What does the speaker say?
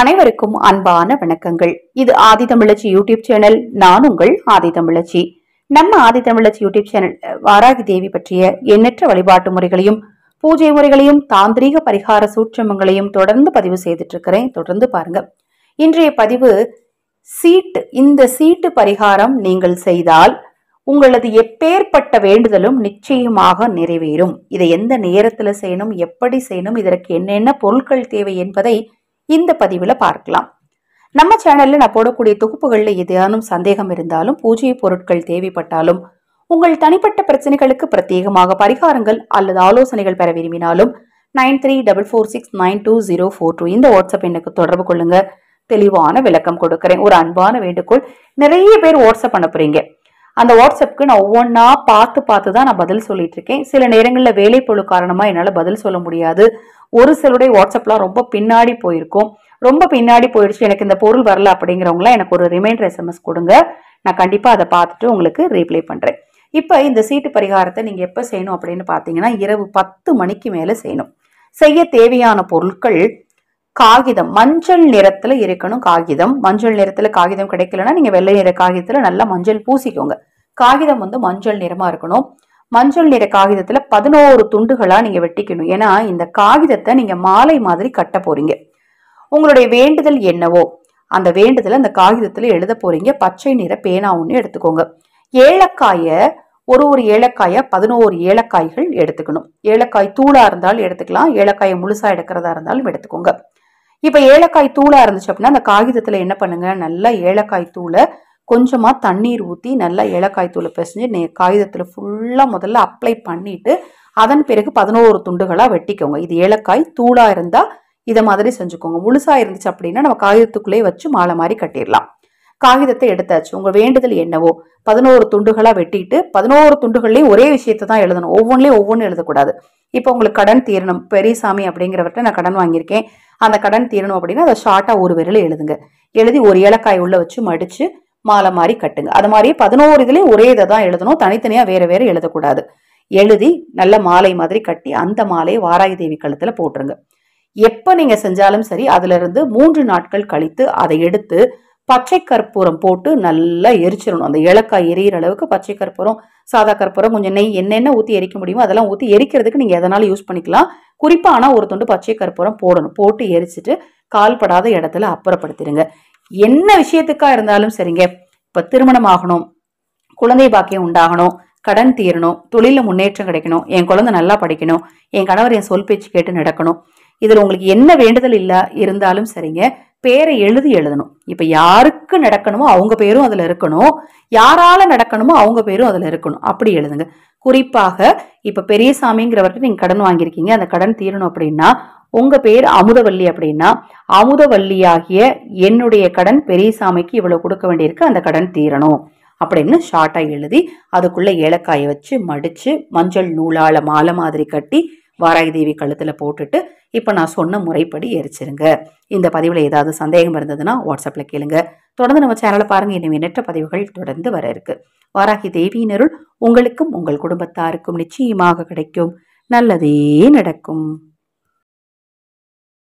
அனைவருக்கும் அன்பான வணக்கங்கள் இது ஆதி தமிழச்சி யூடியூப் சேனல் நான் உங்கள் ஆதி தமிழச்சி நம்ம ஆதி தமிழச்சி யூடியூப் சேனல் வாராகி தேவி பற்றிய எண்ணற்ற வழிபாட்டு முறைகளையும் பூஜை முறைகளையும் தாந்திரீக பரிகார சூட்சமங்களையும் தொடர்ந்து பதிவு செய்துட்டு இருக்கிறேன் தொடர்ந்து பாருங்க இன்றைய பதிவு சீட்டு இந்த சீட்டு பரிகாரம் நீங்கள் செய்தால் உங்களது எப்பேற்பட்ட வேண்டுதலும் நிச்சயமாக நிறைவேறும் இதை எந்த நேரத்தில் செய்யணும் எப்படி செய்யணும் இதற்கு என்னென்ன பொருட்கள் தேவை என்பதை இந்த பதிவில் பார்க்கலாம் நம்ம சேனலில் நான் போடக்கூடிய தொகுப்புகளில் ஏதேனும் சந்தேகம் இருந்தாலும் பூஜை பொருட்கள் தேவைப்பட்டாலும் உங்கள் தனிப்பட்ட பிரச்சனைகளுக்கு பிரத்யேகமாக பரிகாரங்கள் அல்லது ஆலோசனைகள் பெற விரும்பினாலும் nine three double four six nine two zero four two இந்த வாட்ஸ்அப் எனக்கு தொடர்பு கொள்ளுங்க தெளிவான விளக்கம் கொடுக்குறேன் ஒரு அன்பான வேண்டுகோள் நிறைய பேர் வாட்ஸ்அப் அனுப்புறீங்க அந்த வாட்ஸ்அப்புக்கு நான் ஒவ்வொன்றா பார்த்து பார்த்து தான் நான் பதில் சொல்லிட்டு இருக்கேன் சில நேரங்களில் வேலை பொழு காரணமாக என்னால் பதில் சொல்ல முடியாது ஒரு சிலருடைய வாட்ஸ்அப்லாம் ரொம்ப பின்னாடி போயிருக்கும் ரொம்ப பின்னாடி போயிடுச்சு எனக்கு இந்த பொருள் வரல அப்படிங்கிறவங்களாம் எனக்கு ஒரு ரிமைண்டர் எஸ்எம்எஸ் கொடுங்க நான் கண்டிப்பாக அதை பார்த்துட்டு உங்களுக்கு ரீப்ளே பண்ணுறேன் இப்போ இந்த சீட்டு பரிகாரத்தை நீங்கள் எப்போ செய்யணும் அப்படின்னு பார்த்தீங்கன்னா இரவு பத்து மணிக்கு மேலே செய்யணும் செய்ய தேவையான பொருட்கள் காகிதம் மஞ்சள் நிறத்துல இருக்கணும் காகிதம் மஞ்சள் நிறத்துல காகிதம் கிடைக்கலன்னா நீங்க வெள்ளை நிற காகிதத்துல நல்லா மஞ்சள் பூசிக்கோங்க காகிதம் வந்து மஞ்சள் நிறமா இருக்கணும் மஞ்சள் நிற காகிதத்துல பதினோரு துண்டுகளா நீங்க வெட்டிக்கணும் ஏன்னா இந்த காகிதத்தை நீங்க மாலை மாதிரி கட்ட போறீங்க உங்களுடைய வேண்டுதல் என்னவோ அந்த வேண்டுதலை அந்த காகிதத்துல எழுத போறீங்க பச்சை நிற பேனா ஒன்று எடுத்துக்கோங்க ஏலக்காய ஒரு ஒரு ஏலக்காய பதினோரு ஏலக்காய்கள் எடுத்துக்கணும் ஏலக்காய் தூளா இருந்தாலும் எடுத்துக்கலாம் ஏலக்காயை முழுசா எடுக்கிறதா இருந்தாலும் எடுத்துக்கோங்க இப்போ ஏலக்காய் தூளாக இருந்துச்சு அப்படின்னா அந்த காகிதத்தில் என்ன பண்ணுங்க நல்லா ஏலக்காய் தூளை கொஞ்சமாக தண்ணீர் ஊற்றி நல்லா ஏலக்காய் தூளை பிசைஞ்சு நே காகிதத்தில் ஃபுல்லாக முதல்ல அப்ளை பண்ணிவிட்டு அதன் பிறகு பதினோரு துண்டுகளாக வெட்டிக்கோங்க இது ஏலக்காய் தூளாக இருந்தால் இதை மாதிரி செஞ்சுக்கோங்க முழுசாக இருந்துச்சு அப்படின்னா நம்ம காகிதத்துக்குள்ளேயே வச்சு மாலை மாதிரி கட்டிடலாம் காகிதத்தை எடுத்தாச்சு உங்கள் வேண்டுதல் என்னவோ பதினோரு துண்டுகளாக வெட்டிட்டு பதினோரு துண்டுகள்லையும் ஒரே விஷயத்தை தான் எழுதணும் ஒவ்வொன்றிலையும் ஒவ்வொன்றும் எழுதக்கூடாது இப்போ உங்களுக்கு கடன் தீரணும் பெரியசாமி அப்படிங்கிறவர்கிட்ட நான் கடன் வாங்கியிருக்கேன் அந்த கடன் தீரணும் அப்படின்னா அதை ஷார்ட்டாக ஒரு விரல் எழுதுங்க எழுதி ஒரு ஏலக்காய் உள்ளே வச்சு மடித்து மாலை மாதிரி கட்டுங்க அது மாதிரி பதினோரு இதுலேயும் ஒரே இதை தான் எழுதணும் தனித்தனியாக வேறு வேறு எழுதக்கூடாது எழுதி நல்ல மாலை மாதிரி கட்டி அந்த மாலையை வாராகி தேவி கழுத்தில் போட்டுருங்க எப்போ நீங்கள் செஞ்சாலும் சரி அதுலேருந்து மூன்று நாட்கள் கழித்து அதை எடுத்து பச்சை கற்பூரம் போட்டு நல்லா எரிச்சிடணும் அந்த ஏலக்காய் எரியிற அளவுக்கு பச்சை கற்பூரம் சாதா கற்பூரம் கொஞ்சம் நெய் என்னென்ன ஊற்றி எரிக்க முடியுமோ அதெல்லாம் ஊற்றி எரிக்கிறதுக்கு நீங்கள் எதனாலும் யூஸ் பண்ணிக்கலாம் குறிப்பாக ஒரு துண்டு பச்சை கற்பூரம் போடணும் போட்டு எரிச்சிட்டு கால்படாத இடத்துல அப்புறப்படுத்திடுங்க என்ன விஷயத்துக்காக இருந்தாலும் சரிங்க இப்போ திருமணம் ஆகணும் குழந்தை பாக்கியம் உண்டாகணும் கடன் தீரணும் தொழிலில் முன்னேற்றம் கிடைக்கணும் என் குழந்தை நல்லா படிக்கணும் என் கணவர் என் சொல் பேச்சு கேட்டு நடக்கணும் இதில் உங்களுக்கு என்ன வேண்டுதல் இல்லை இருந்தாலும் சரிங்க பேரை எழுதி எழுதணும் இப்போ யாருக்கு நடக்கணுமோ அவங்க பேரும் அதில் இருக்கணும் யாரால நடக்கணுமோ அவங்க பேரும் அதில் இருக்கணும் அப்படி எழுதுங்க குறிப்பாக இப்போ பெரியசாமிங்கிறவர்கிட்ட நீங்கள் கடன் வாங்கியிருக்கீங்க அந்த கடன் தீரணும் அப்படின்னா உங்கள் பேர் அமுதவல்லி அப்படின்னா அமுதவல்லியாகிய என்னுடைய கடன் பெரியசாமிக்கு இவ்வளோ கொடுக்க வேண்டியிருக்கு அந்த கடன் தீரணும் அப்படின்னு ஷார்ட்டாக எழுதி அதுக்குள்ளே ஏலக்காயை வச்சு மடித்து மஞ்சள் நூலால் மாலை மாதிரி கட்டி வாராகி தேவி கழுத்தில் போட்டுட்டு இப்போ நான் சொன்ன முறைப்படி எரிச்சிருங்க இந்த பதிவில் ஏதாவது சந்தேகம் இருந்ததுன்னா வாட்ஸ்அப்பில் கேளுங்க தொடர்ந்து நம்ம சேனலை பாருங்கள் இனிமேல் நெற்ற பதிவுகள் தொடர்ந்து வர இருக்கு வாராகி தேவியினருள் உங்களுக்கும் உங்கள் குடும்பத்தாருக்கும் நிச்சயமாக கிடைக்கும் நல்லதே நடக்கும்